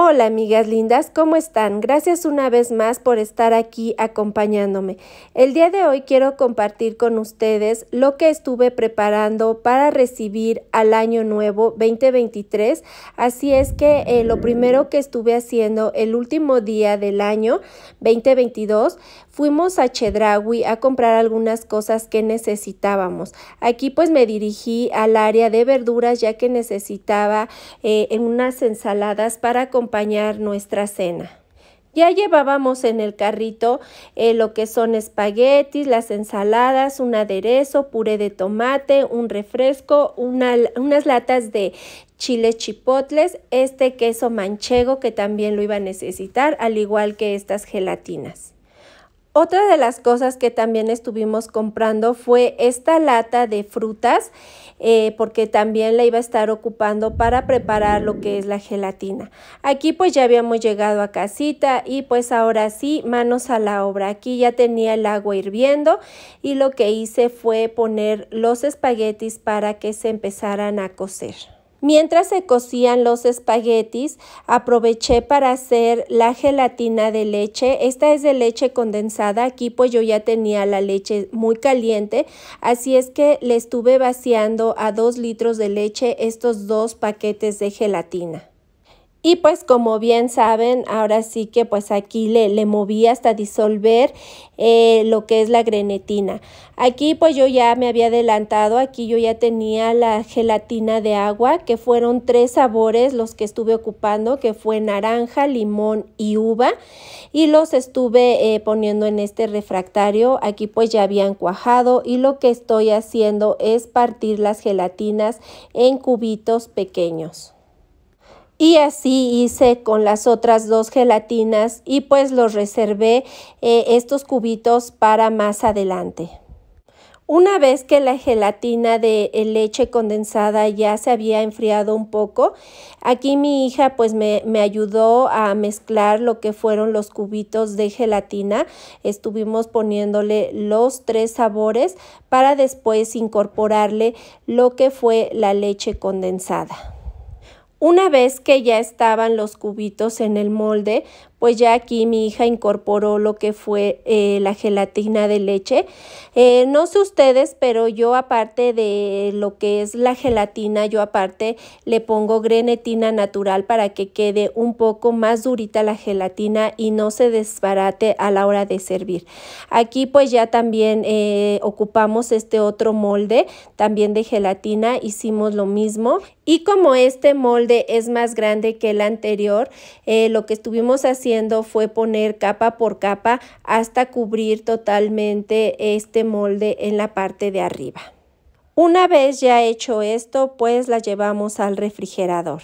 Hola amigas lindas, ¿cómo están? Gracias una vez más por estar aquí acompañándome. El día de hoy quiero compartir con ustedes lo que estuve preparando para recibir al año nuevo 2023. Así es que eh, lo primero que estuve haciendo el último día del año 2022 Fuimos a Chedraui a comprar algunas cosas que necesitábamos. Aquí pues me dirigí al área de verduras ya que necesitaba eh, unas ensaladas para acompañar nuestra cena. Ya llevábamos en el carrito eh, lo que son espaguetis, las ensaladas, un aderezo, puré de tomate, un refresco, unas latas de chiles chipotles, este queso manchego que también lo iba a necesitar, al igual que estas gelatinas. Otra de las cosas que también estuvimos comprando fue esta lata de frutas, eh, porque también la iba a estar ocupando para preparar lo que es la gelatina. Aquí pues ya habíamos llegado a casita y pues ahora sí, manos a la obra. Aquí ya tenía el agua hirviendo y lo que hice fue poner los espaguetis para que se empezaran a cocer. Mientras se cocían los espaguetis, aproveché para hacer la gelatina de leche. Esta es de leche condensada. Aquí pues yo ya tenía la leche muy caliente, así es que le estuve vaciando a 2 litros de leche estos dos paquetes de gelatina. Y pues como bien saben, ahora sí que pues aquí le, moví hasta disolver eh, lo que es la grenetina. Aquí pues yo ya me había adelantado, aquí yo ya tenía la gelatina de agua, que fueron tres sabores los que estuve ocupando, que fue naranja, limón y uva. Y los estuve eh, poniendo en este refractario, aquí pues ya habían cuajado y lo que estoy haciendo es partir las gelatinas en cubitos pequeños. Y así hice con las otras dos gelatinas y pues los reservé eh, estos cubitos para más adelante. Una vez que la gelatina de eh, leche condensada ya se había enfriado un poco, aquí mi hija pues me, ayudó a mezclar lo que fueron los cubitos de gelatina. Estuvimos poniéndole los tres sabores para después incorporarle lo que fue la leche condensada. Una vez que ya estaban los cubitos en el molde, pues ya aquí mi hija incorporó lo que fue eh, la gelatina de leche. Eh, no sé ustedes, pero yo aparte de lo que es la gelatina, yo aparte le pongo grenetina natural para que quede un poco más durita la gelatina y no se desbarate a la hora de servir. Aquí pues ya también eh, ocupamos este otro molde también de gelatina, hicimos lo mismo. Y como este molde es más grande que el anterior, lo que estuvimos haciendo fue poner capa por capa hasta cubrir totalmente este molde en la parte de arriba. Una vez ya hecho esto, pues la llevamos al refrigerador.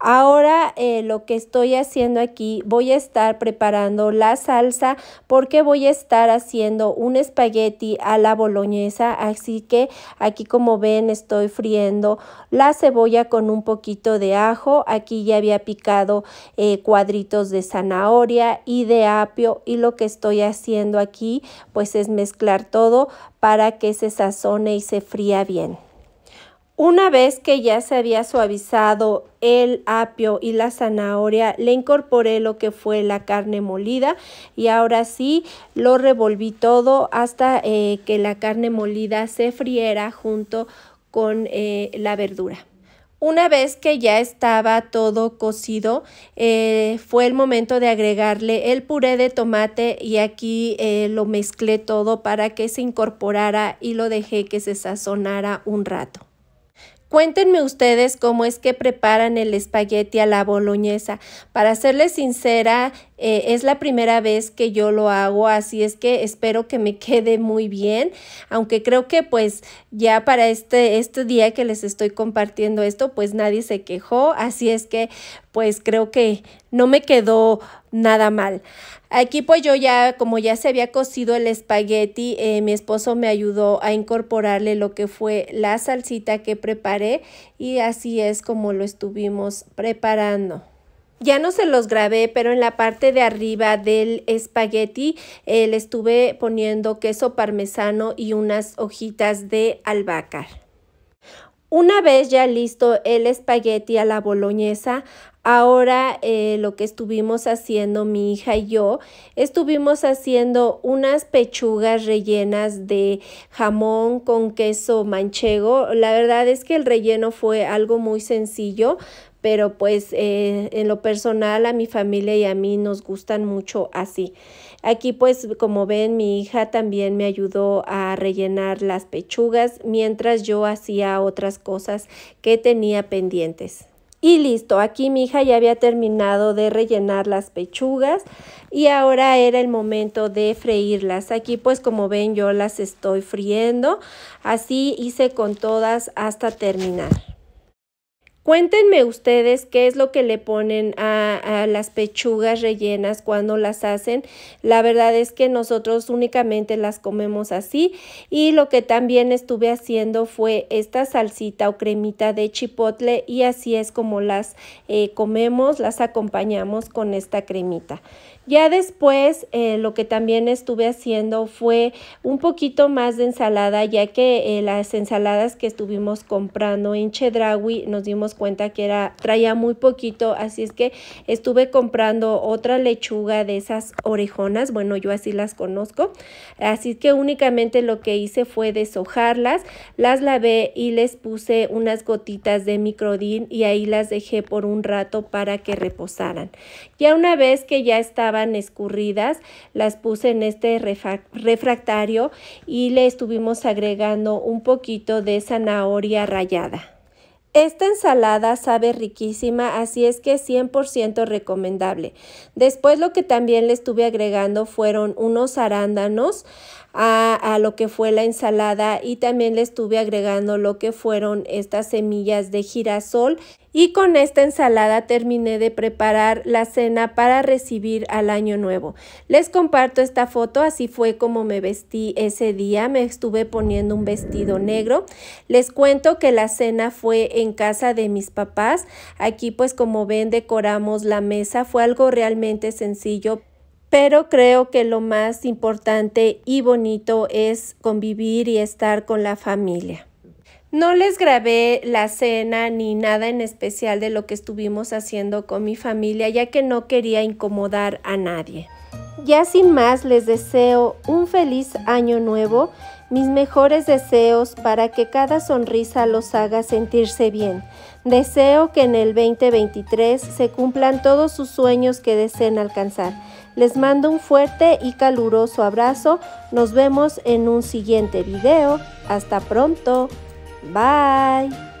Ahora eh, lo que estoy haciendo aquí, voy a estar preparando la salsa porque voy a estar haciendo un espagueti a la boloñesa. Así que aquí como ven estoy friendo la cebolla con un poquito de ajo. Aquí ya había picado eh, cuadritos de zanahoria y de apio y lo que estoy haciendo aquí pues es mezclar todo para que se sazone y se fría bien. Una vez que ya se había suavizado el apio y la zanahoria, le incorporé lo que fue la carne molida y ahora sí lo revolví todo hasta eh, que la carne molida se friera junto con eh, la verdura. Una vez que ya estaba todo cocido, eh, fue el momento de agregarle el puré de tomate y aquí lo mezclé todo para que se incorporara y lo dejé que se sazonara un rato. Cuéntenme ustedes cómo es que preparan el espagueti a la boloñesa. Para serles sincera, eh, es la primera vez que yo lo hago, así es que espero que me quede muy bien, aunque creo que pues ya para este, este día que les estoy compartiendo esto, pues nadie se quejó, así es que pues creo que no me quedó nada mal. Aquí pues yo ya, como ya se había cocido el espagueti, eh, mi esposo me ayudó a incorporarle lo que fue la salsita que preparé y así es como lo estuvimos preparando. Ya no se los grabé, pero en la parte de arriba del espagueti eh, le estuve poniendo queso parmesano y unas hojitas de albahaca. Una vez ya listo el espagueti a la boloñesa, Ahora eh, lo que estuvimos haciendo mi hija y yo, estuvimos haciendo unas pechugas rellenas de jamón con queso manchego. La verdad es que el relleno fue algo muy sencillo, pero pues eh, en lo personal a mi familia y a mí nos gustan mucho así. Aquí pues como ven mi hija también me ayudó a rellenar las pechugas mientras yo hacía otras cosas que tenía pendientes. Y listo, aquí mi hija ya había terminado de rellenar las pechugas y ahora era el momento de freírlas. Aquí pues como ven yo las estoy friendo, así hice con todas hasta terminar. Cuéntenme ustedes qué es lo que le ponen a, las pechugas rellenas cuando las hacen. La verdad es que nosotros únicamente las comemos así. Y lo que también estuve haciendo fue esta salsita o cremita de chipotle y así es como las eh, comemos, las acompañamos con esta cremita. Ya después eh, lo que también estuve haciendo fue un poquito más de ensalada ya que eh, las ensaladas que estuvimos comprando en Chedrawi nos dimos cuenta que era, traía muy poquito, así es que estuve comprando otra lechuga de esas orejonas, bueno, yo así las conozco, así que únicamente lo que hice fue deshojarlas, las lavé y les puse unas gotitas de microdín y ahí las dejé por un rato para que reposaran. Ya una vez que ya estaban escurridas, las puse en este refractario y le estuvimos agregando un poquito de zanahoria rallada. Esta ensalada sabe riquísima, así es que 100% recomendable. Después lo que también le estuve agregando fueron unos arándanos a, lo que fue la ensalada y también le estuve agregando lo que fueron estas semillas de girasol y con esta ensalada terminé de preparar la cena para recibir al año nuevo. Les comparto esta foto, así fue como me vestí ese día, me estuve poniendo un vestido negro. Les cuento que la cena fue en casa de mis papás. Aquí pues como ven decoramos la mesa, fue algo realmente sencillo, pero creo que lo más importante y bonito es convivir y estar con la familia. No les grabé la cena ni nada en especial de lo que estuvimos haciendo con mi familia, ya que no quería incomodar a nadie. Ya sin más, les deseo un feliz año nuevo, mis mejores deseos para que cada sonrisa los haga sentirse bien. Deseo que en el 2023 se cumplan todos sus sueños que deseen alcanzar. Les mando un fuerte y caluroso abrazo. Nos vemos en un siguiente video. Hasta pronto. Bye!